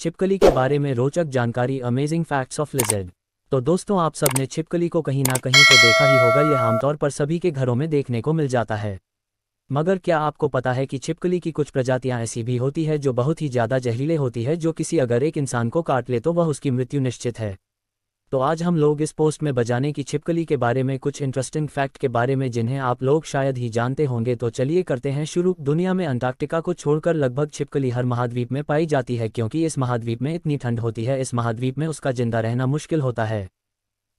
छिपकली के बारे में रोचक जानकारी अमेजिंग फैक्ट्स ऑफ लिजेड तो दोस्तों आप सब ने छिपकली को कहीं ना कहीं तो देखा ही होगा यह आमतौर पर सभी के घरों में देखने को मिल जाता है मगर क्या आपको पता है कि छिपकली की कुछ प्रजातियां ऐसी भी होती है जो बहुत ही ज्यादा जहरीले होती है जो किसी अगर एक इंसान को काट ले तो वह उसकी मृत्यु निश्चित है तो आज हम लोग इस पोस्ट में बजाने की छिपकली के बारे में कुछ इंटरेस्टिंग फैक्ट के बारे में जिन्हें आप लोग शायद ही जानते होंगे तो चलिए करते हैं शुरू दुनिया में अंटार्कटिका को छोड़कर लगभग छिपकली हर महाद्वीप में पाई जाती है क्योंकि इस महाद्वीप में इतनी ठंड होती है इस महाद्वीप में उसका जिंदा रहना मुश्किल होता है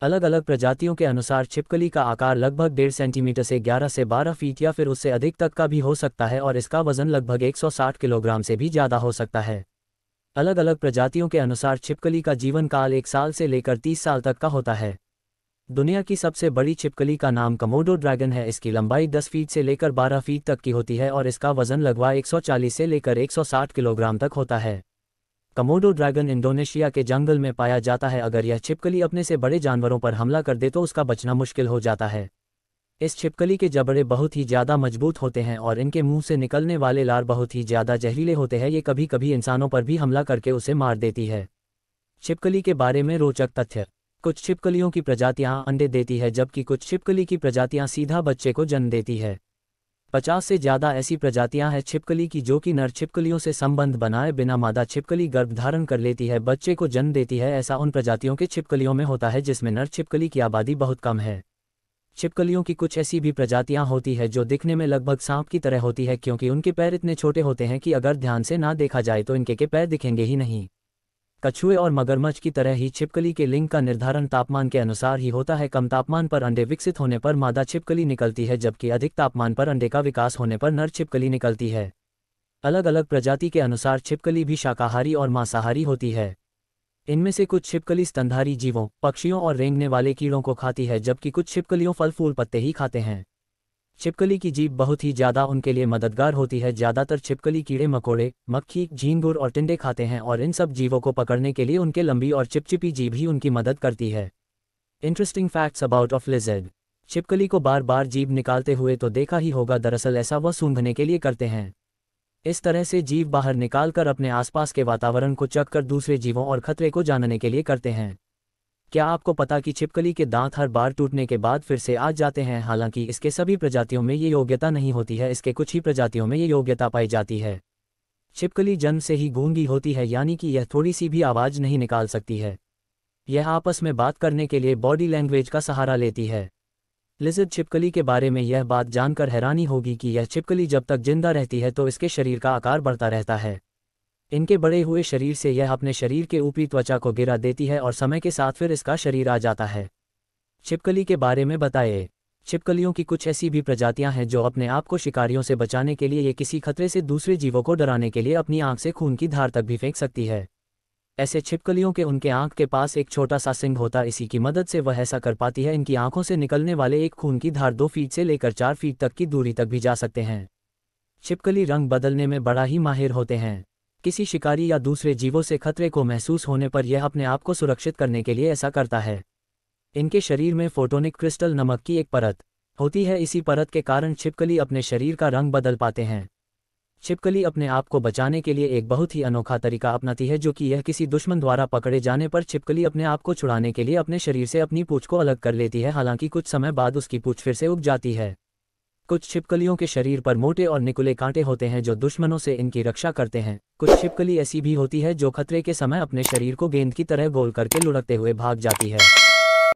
अलग अलग प्रजातियों के अनुसार छिपकली का आकार लगभग डेढ़ सेंटीमीटर से ग्यारह से बारह फीट या फिर उससे अधिक तक का भी हो सकता है और इसका वजन लगभग एक किलोग्राम से भी ज़्यादा हो सकता है अलग अलग प्रजातियों के अनुसार छिपकली का जीवन काल एक साल से लेकर तीस साल तक का होता है दुनिया की सबसे बड़ी छिपकली का नाम कमोडो ड्रैगन है इसकी लंबाई 10 फीट से लेकर 12 फीट तक की होती है और इसका वजन लगवा 140 से लेकर 160 किलोग्राम तक होता है कमोडो ड्रैगन इंडोनेशिया के जंगल में पाया जाता है अगर यह छिपकली अपने से बड़े जानवरों पर हमला कर दे तो उसका बचना मुश्किल हो जाता है इस छिपकली के जबड़े बहुत ही ज़्यादा मजबूत होते हैं और इनके मुंह से निकलने वाले लार बहुत ही ज़्यादा जहरीले होते हैं ये कभी कभी इंसानों पर भी हमला करके उसे मार देती है छिपकली के बारे में रोचक तथ्य कुछ छिपकलियों की प्रजातियां अंडे देती है जबकि कुछ छिपकली की प्रजातियां सीधा बच्चे को जन्म देती है पचास से ज़्यादा ऐसी प्रजातियां हैं छिपकली की जो कि नर छिपकलियों से संबंध बनाए बिना मादा छिपकली गर्भ धारण कर लेती है बच्चे को जन्म देती है ऐसा उन प्रजातियों के छिपकलियों में होता है जिसमें नर छिपकली की आबादी बहुत कम है छिपकलियों की कुछ ऐसी भी प्रजातियां होती है जो दिखने में लगभग सांप की तरह होती है क्योंकि उनके पैर इतने छोटे होते हैं कि अगर ध्यान से ना देखा जाए तो इनके के पैर दिखेंगे ही नहीं कछुए और मगरमच्छ की तरह ही छिपकली के लिंग का निर्धारण तापमान के अनुसार ही होता है कम तापमान पर अंडे विकसित होने पर मादा छिपकली निकलती है जबकि अधिक तापमान पर अंडे का विकास होने पर नर छिपकली निकलती है अलग अलग प्रजाति के अनुसार छिपकली भी शाकाहारी और मांसाहारी होती है इनमें से कुछ छिपकली स्तंधारी जीवों पक्षियों और रेंगने वाले कीड़ों को खाती है जबकि कुछ छिपकलियों फल फूल पत्ते ही खाते हैं छिपकली की जीप बहुत ही ज्यादा उनके लिए मददगार होती है ज्यादातर छिपकली कीड़े मकोड़े मक्खी झींगुर और टिंडे खाते हैं और इन सब जीवों को पकड़ने के लिए उनके लंबी और चिपचिपी जीभ ही उनकी मदद करती है interesting facts about of lizard छिपकली को बार बार जीभ निकालते हुए तो देखा ही होगा दरअसल ऐसा वह सूंघने के लिए करते हैं इस तरह से जीव बाहर निकालकर अपने आसपास के वातावरण को चक कर दूसरे जीवों और खतरे को जानने के लिए करते हैं क्या आपको पता कि छिपकली के दांत हर बार टूटने के बाद फिर से आ जाते हैं हालांकि इसके सभी प्रजातियों में ये योग्यता नहीं होती है इसके कुछ ही प्रजातियों में ये योग्यता पाई जाती है छिपकली जन्म से ही गूंगी होती है यानी कि यह थोड़ी सी भी आवाज़ नहीं निकाल सकती है यह आपस में बात करने के लिए बॉडी लैंग्वेज का सहारा लेती है लिजिड छिपकली के बारे में यह बात जानकर हैरानी होगी कि यह छिपकली जब तक जिंदा रहती है तो इसके शरीर का आकार बढ़ता रहता है इनके बड़े हुए शरीर से यह अपने शरीर के ऊपरी त्वचा को गिरा देती है और समय के साथ फिर इसका शरीर आ जाता है छिपकली के बारे में बताए छिपकलियों की कुछ ऐसी भी प्रजातियां हैं जो अपने आप को शिकारियों से बचाने के लिए ये किसी खतरे से दूसरे जीवों को डराने के लिए अपनी आंख से खून की धार तक भी फेंक सकती है ऐसे छिपकलियों के उनके आंख के पास एक छोटा सा सिंह होता इसी की मदद से वह ऐसा कर पाती है इनकी आंखों से निकलने वाले एक खून की धार दो फीट से लेकर चार फीट तक की दूरी तक भी जा सकते हैं छिपकली रंग बदलने में बड़ा ही माहिर होते हैं किसी शिकारी या दूसरे जीवों से खतरे को महसूस होने पर यह अपने आप को सुरक्षित करने के लिए ऐसा करता है इनके शरीर में फोटोनिक क्रिस्टल नमक की एक परत होती है इसी परत के कारण छिपकली अपने शरीर का रंग बदल पाते हैं छिपकली अपने आप को बचाने के लिए एक बहुत ही अनोखा तरीका अपनाती है जो कि यह किसी दुश्मन द्वारा पकड़े जाने पर छिपकली अपने आप को छुड़ाने के लिए अपने शरीर से अपनी पूछ को अलग कर लेती है हालांकि कुछ समय बाद उसकी पूछ फिर से उग जाती है कुछ छिपकलियों के शरीर पर मोटे और निकुले कांटे होते हैं जो दुश्मनों से इनकी रक्षा करते हैं कुछ छिपकली ऐसी भी होती है जो खतरे के समय अपने शरीर को गेंद की तरह गोल करके लुढ़कते हुए भाग जाती है